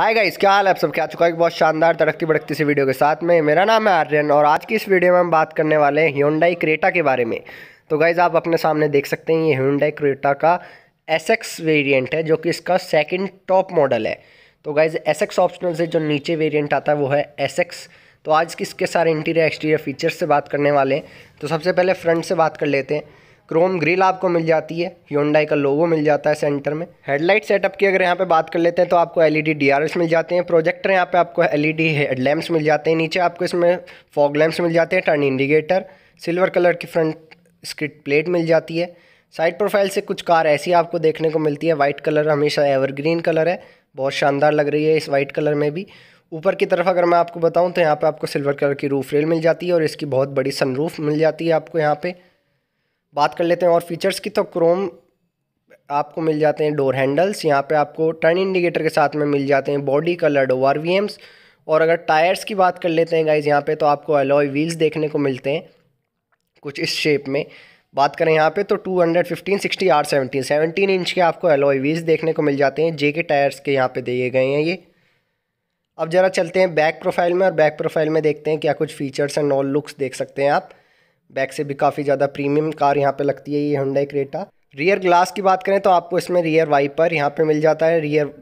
hi guys क्या हाल है आप सब क्या चुका है बहुत शानदार तड़कती भड़कती सी वीडियो के साथ में मेरा नाम है आर्यन और आज की इस वीडियो में हम बात करने वाले हैं ह्यूनडाई क्रेटा के बारे में तो गाइज आप अपने सामने देख सकते हैं ये ह्यूनडाई क्रेटा का एस एक्स वेरियंट है जो कि इसका सेकेंड टॉप मॉडल है तो गाइज एस एक्स ऑप्शनल से जो नीचे वेरियंट आता है वो है एस एक्स तो आज किसके सारे इंटीरियर एक्सटीरियर फीचर्स से बात करने वाले हैं तो सबसे पहले फ्रंट से बात कर लेते हैं क्रोम ग्रिल आपको मिल जाती है ह्यूंडाई का लोगो मिल जाता है सेंटर में हेडलाइट सेटअप की अगर यहाँ पे बात कर लेते हैं तो आपको एलईडी डीआरएस मिल जाते हैं प्रोजेक्टर यहाँ पे आपको एलईडी हेडलैम्प्स मिल जाते हैं नीचे आपको इसमें फॉग लैम्प्स मिल जाते हैं टर्न इंडिकेटर सिल्वर कलर की फ्रंट स्क्रिट प्लेट मिल जाती है साइड प्रोफाइल से कुछ कार ऐसी आपको देखने को मिलती है वाइट कलर हमेशा एवरग्रीन कलर है बहुत शानदार लग रही है इस वाइट कलर में भी ऊपर की तरफ अगर मैं आपको बताऊं तो यहाँ पे आपको सिल्वर कलर की रूफ रेल मिल जाती है और इसकी बहुत बड़ी सनरूफ मिल जाती है आपको यहाँ पे बात कर लेते हैं और फीचर्स की तो क्रोम आपको मिल जाते हैं डोर हैंडल्स यहाँ पे आपको टर्न इंडिकेटर के साथ में मिल जाते हैं बॉडी कलर्ड ओ और अगर टायर्स की बात कर लेते हैं गाइज यहाँ पे तो आपको एलॉय व्हील्स देखने को मिलते हैं कुछ इस शेप में बात करें यहाँ पे तो 215 sixty R seventeen seventeen inch के आपको एलॉय व्हील्स देखने को मिल जाते हैं जे के टायर्स के यहाँ पे दिए गए हैं ये अब ज़रा चलते हैं बैक प्रोफाइल में और बैक प्रोफाइल में देखते हैं क्या कुछ फीचर्स एंड ऑल लुक्स देख सकते हैं आप बैक से भी काफ़ी ज़्यादा प्रीमियम कार यहाँ पे लगती है ये हुंडई क्रेटा रियर ग्लास की बात करें तो आपको इसमें रियर वाइपर यहाँ पे मिल जाता है रियर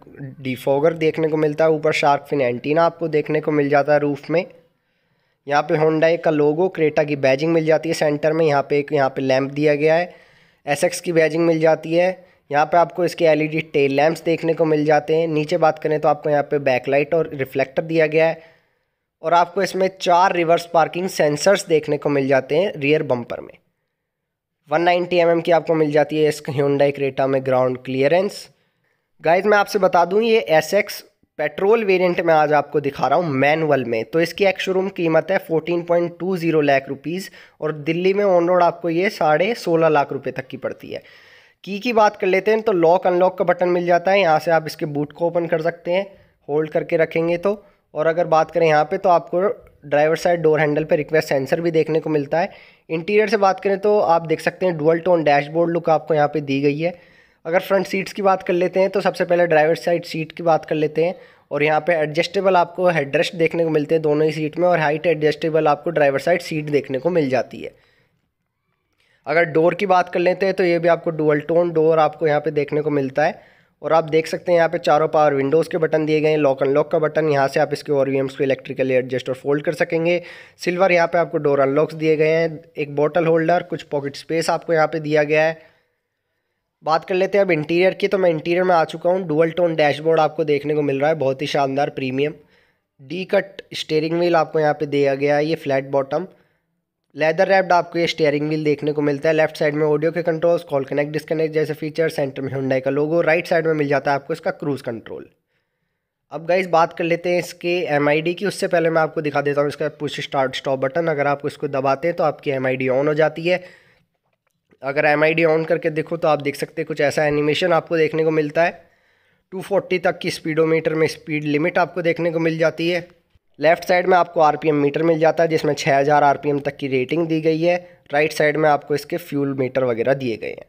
डिफोगर देखने को मिलता है ऊपर शार्क फिन एंटीना आपको देखने को मिल जाता है रूफ़ में यहाँ पे होंडाई का लोगो क्रेटा की बैजिंग मिल जाती है सेंटर में यहाँ पे एक यहाँ पे लैंप दिया गया है एस की बैजिंग मिल जाती है यहाँ पे आपको इसके एलईडी टेल लैंप्स देखने को मिल जाते हैं नीचे बात करें तो आपको यहाँ पे बैकलाइट और रिफ्लेक्टर दिया गया है और आपको इसमें चार रिवर्स पार्किंग सेंसर्स देखने को मिल जाते हैं रियर बम्पर में 190 नाइन्टी mm की आपको मिल जाती है इस ह्यूडाई क्रेटा में ग्राउंड क्लियरेंस गाइज मैं आपसे बता दूं ये एस एक्स पेट्रोल वेरिएंट में आज आपको दिखा रहा हूँ मैनुअल में तो इसकी एक्स शोरूम कीमत है 14.20 लाख रुपीस और दिल्ली में ऑन रोड आपको ये साढ़े सोलह लाख रुपए तक की पड़ती है की की बात कर लेते हैं तो लॉक अनलॉक का बटन मिल जाता है यहाँ से आप इसके बूट को ओपन कर सकते हैं होल्ड करके रखेंगे तो और अगर बात करें यहाँ पे तो आपको ड्राइवर साइड डोर हैंडल पे रिक्वेस्ट सेंसर भी देखने को मिलता है इंटीरियर से बात करें तो आप देख सकते हैं डुअल टोन डैशबोर्ड लुक आपको यहाँ पे दी गई है अगर फ्रंट सीट्स की बात कर लेते हैं तो सबसे पहले ड्राइवर साइड सीट की बात कर लेते हैं और यहाँ पे एडजस्टेबल आपको हेडरेस्ट देखने को मिलते हैं दोनों ही सीट में और हाइट एडजस्टेबल आपको ड्राइवर साइड सीट देखने को मिल जाती है अगर डोर की बात कर लेते हैं तो ये भी आपको डुअल टोन डोर आपको यहाँ पर देखने को मिलता है और आप देख सकते हैं यहाँ पे चारों पावर विंडोज़ के बटन दिए गए हैं लॉक अनलॉक का बटन यहाँ से आप इसके और को इलेक्ट्रिकली एडजस्ट और फोल्ड कर सकेंगे सिल्वर यहाँ पे आपको डोर अनलॉक्स दिए गए हैं एक बॉटल होल्डर कुछ पॉकेट स्पेस आपको यहाँ पे दिया गया है बात कर लेते हैं अब इंटीरियर की तो मैं इंटीरियर में आ चुका हूँ डुअल टोन डैशबोर्ड आपको देखने को मिल रहा है बहुत ही शानदार premium D cut steering wheel आपको यहाँ पर दिया गया है ये फ्लैट बॉटम लेदर रैप्ड आपको ये स्टेयरिंग व्हील देखने को मिलता है लेफ्ट साइड में ऑडियो के कंट्रोल्स कॉल कनेक्ट डिस्कनेक्ट जैसे फीचर सेंटर में हुंडई का लोगो राइट साइड में मिल जाता है आपको इसका क्रूज़ कंट्रोल अब गाइस बात कर लेते हैं इसके एम की उससे पहले मैं आपको दिखा देता हूँ इसका पुश स्टार्ट स्टॉप बटन अगर आप इसको दबाते हैं तो आपकी एम ऑन हो जाती है अगर एम ऑन करके देखो तो आप देख सकते हैं कुछ ऐसा एनिमेशन आपको देखने को मिलता है 240 तक की स्पीडोमीटर में स्पीड लिमिट आपको देखने को मिल जाती है लेफ़्ट साइड में आपको आरपीएम मीटर मिल जाता है जिसमें 6000 आरपीएम तक की रेटिंग दी गई है राइट साइड में आपको इसके फ्यूल मीटर वगैरह दिए गए हैं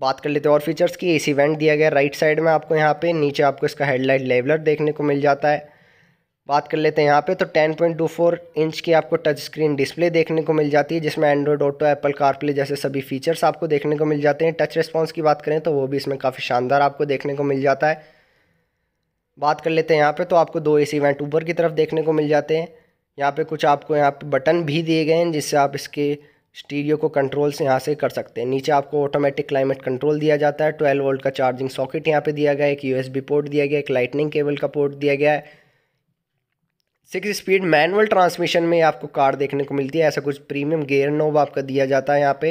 बात कर लेते हैं और फीचर्स की एसी वेंट दिया गया राइट साइड में आपको यहाँ पे नीचे आपको इसका हेडलाइट लेवलर देखने को मिल जाता है बात कर लेते हैं यहाँ पर तो टेन इंच की आपको टच स्क्रीन डिस्प्ले देखने को मिल जाती है जिसमें एंड्रॉयड ऑटो एप्पल कारप्ले जैसे सभी फीचर्स आपको देखने को मिल जाते हैं टच रिस्पॉन्स की बात करें तो वो भी इसमें काफ़ी शानदार आपको देखने को मिल जाता है बात कर लेते हैं यहाँ पे तो आपको दो एसी वेंट ऊपर की तरफ देखने को मिल जाते हैं यहाँ पे कुछ आपको यहाँ पे बटन भी दिए गए हैं जिससे आप इसके स्टीरियो को कंट्रोल से यहाँ से कर सकते हैं नीचे आपको ऑटोमेटिक क्लाइमेट कंट्रोल दिया जाता है ट्वेल्व वोल्ट का चार्जिंग सॉकेट यहाँ पर दिया गया एक यू पोर्ट दिया गया एक लाइटनिंग केबल का पोर्ट दिया गया है सिक्स स्पीड मैनुअल ट्रांसमिशन में आपको कार देखने को मिलती है ऐसा कुछ प्रीमियम गेयर नोब आपका दिया जाता है यहाँ पे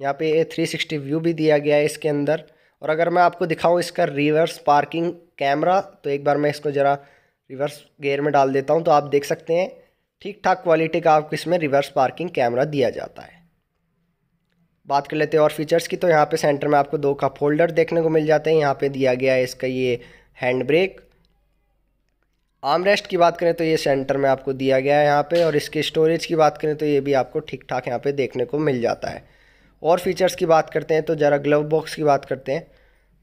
यहाँ पे थ्री सिक्सटी व्यू भी दिया गया है इसके अंदर और अगर मैं आपको दिखाऊँ इसका रिवर्स पार्किंग कैमरा तो एक बार मैं इसको ज़रा रिवर्स गेयर में डाल देता हूँ तो आप देख सकते हैं ठीक ठाक क्वालिटी का आपको इसमें रिवर्स पार्किंग कैमरा दिया जाता है बात कर लेते हैं और फीचर्स की तो यहाँ पे सेंटर में आपको दो का फोल्डर देखने को मिल जाते हैं यहाँ पे दिया गया है इसका ये हैंड ब्रेक आर्म रेस्ट की बात करें तो ये सेंटर में आपको दिया गया है यहाँ पे और इसके स्टोरेज की बात करें तो ये भी आपको ठीक ठाक यहाँ पे देखने को मिल जाता है और फीचर्स की बात करते हैं तो ज़रा ग्लव बॉक्स की बात करते हैं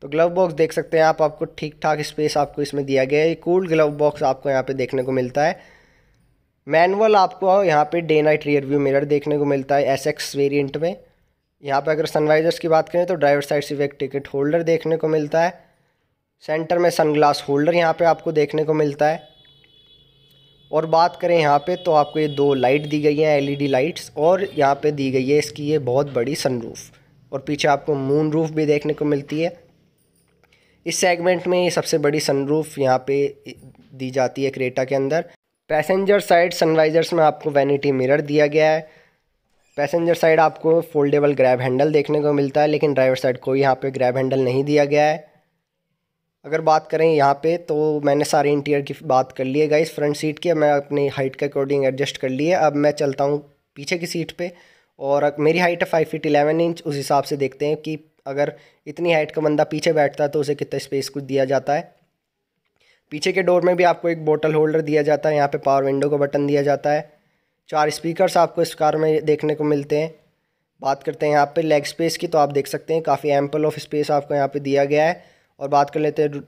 तो ग्लव बॉक्स देख सकते हैं आप आपको ठीक ठाक स्पेस आपको इसमें दिया गया है कूल ग्लव बॉक्स आपको यहाँ पे देखने को मिलता है मैनुअल आपको यहाँ पे day night rear view mirror देखने को मिलता है एस एक्स वेरियंट में यहाँ पे अगर सनराइजर्स की बात करें तो ड्राइवर साइड से एक टिकट होल्डर देखने को मिलता है सेंटर में सनग्लास होल्डर यहाँ पर आपको देखने को मिलता है और बात करें यहाँ पे तो आपको ये दो लाइट दी गई हैं एलईडी लाइट्स e और यहाँ पे दी गई है इसकी ये बहुत बड़ी सनरूफ और पीछे आपको मून रूफ भी देखने को मिलती है इस सेगमेंट में सबसे बड़ी सनरूफ यहाँ पर दी जाती है क्रेटा के अंदर पैसेंजर साइड सनराइजर्स में आपको वैनिटी मिरर दिया गया है पैसेंजर साइड आपको फोल्डेबल ग्रैब हैंडल देखने को मिलता है लेकिन ड्राइवर साइड कोई यहाँ पे ग्रैब हैंडल नहीं दिया गया है अगर बात करें यहाँ पे तो मैंने सारे इंटीरियर की बात कर ली है गाइस फ्रंट सीट की मैं अपनी हाइट के अकॉर्डिंग एडजस्ट कर ली है अब मैं चलता हूँ पीछे की सीट पे और मेरी हाइट है फाइव फीट इलेवन इंच उस हिसाब से देखते हैं कि अगर इतनी हाइट का बंदा पीछे बैठता है तो उसे कितना स्पेस कुछ दिया जाता है पीछे के डोर में भी आपको एक बोटल होल्डर दिया जाता है यहाँ पर पावर विंडो का बटन दिया जाता है चार स्पीकरस आपको इस कार में देखने को मिलते हैं बात करते हैं यहाँ पर लेग स्पेस की तो आप देख सकते हैं काफ़ी एम्पल ऑफ स्पेस आपको यहाँ पर दिया गया है और बात कर लेते हैं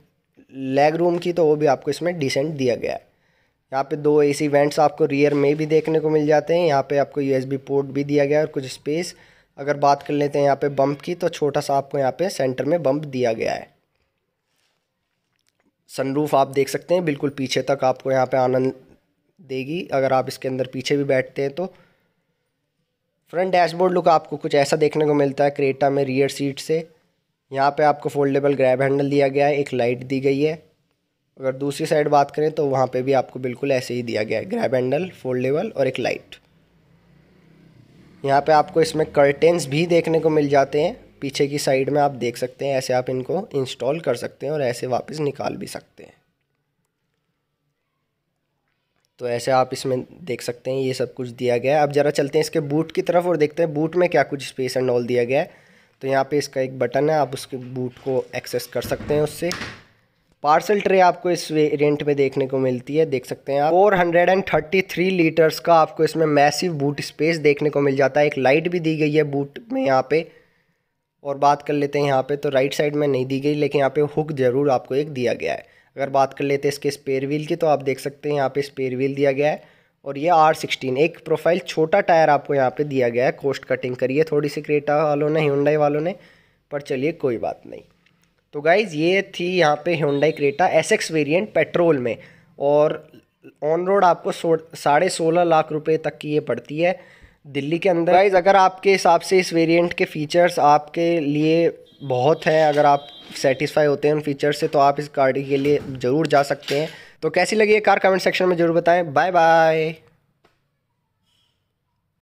लेग रूम की तो वो भी आपको इसमें डिसेंट दिया गया है यहाँ पे दो एसी वेंट्स आपको रियर में भी देखने को मिल जाते हैं यहाँ पे आपको यूएसबी पोर्ट भी दिया गया है और कुछ स्पेस अगर बात कर लेते हैं यहाँ पे बम्प की तो छोटा सा आपको यहाँ पे सेंटर में बम्प दिया गया है सनरूफ आप देख सकते हैं बिल्कुल पीछे तक आपको यहाँ पे आनंद देगी अगर आप इसके अंदर पीछे भी बैठते हैं तो फ्रंट डैशबोर्ड लुक आपको कुछ ऐसा देखने को मिलता है क्रेटा में रियर सीट से यहाँ पे आपको फोल्डेबल ग्रैब हैंडल दिया गया है एक लाइट दी गई है अगर दूसरी साइड बात करें तो वहाँ पे भी आपको बिल्कुल ऐसे ही दिया गया है ग्रैब हैंडल फोल्डेबल और एक लाइट यहाँ पे आपको इसमें कर्टेंस भी देखने को मिल जाते हैं पीछे की साइड में आप देख सकते हैं ऐसे आप इनको इंस्टॉल कर सकते हैं और ऐसे वापस निकाल भी सकते हैं तो ऐसे आप इसमें देख सकते हैं ये सब कुछ दिया गया है अब ज़रा चलते हैं इसके बूट की तरफ और देखते हैं बूट में क्या कुछ स्पेस एंड ऑल दिया गया है तो यहाँ पे इसका एक बटन है आप उसके बूट को एक्सेस कर सकते हैं उससे पार्सल ट्रे आपको इस वेरियंट में देखने को मिलती है देख सकते हैं आप 433 लीटर्स का आपको इसमें मैसिव बूट स्पेस देखने को मिल जाता है एक लाइट भी दी गई है बूट में यहाँ पे और बात कर लेते हैं यहाँ पे तो राइट साइड में नहीं दी गई लेकिन यहाँ पे हुक ज़रूर आपको एक दिया गया है अगर बात कर लेते हैं इसके स्पेयर व्हील की तो आप देख सकते हैं यहाँ पे स्पेयर व्हील दिया गया है और ये आर सिक्सटीन एक प्रोफाइल छोटा टायर आपको यहाँ पे दिया गया है कोस्ट कटिंग करिए थोड़ी सी क्रेटा वालों ने ह्यूंडई वालों ने पर चलिए कोई बात नहीं तो गाइज़ ये थी यहाँ पे Hyundai Creta S X variant petrol में और ऑन रोड आपको सो साढ़े सोलह लाख रुपए तक की ये पड़ती है दिल्ली के अंदर गाइज़ अगर आपके हिसाब से इस वेरियंट के फ़ीचर्स आपके लिए बहुत है अगर आप सेटिस्फाई होते हैं उन फीचर्स से तो आप इस गाड़ी के लिए ज़रूर जा सकते हैं तो कैसी लगी ये कार कमेंट सेक्शन में जरूर बताएं बाय बाय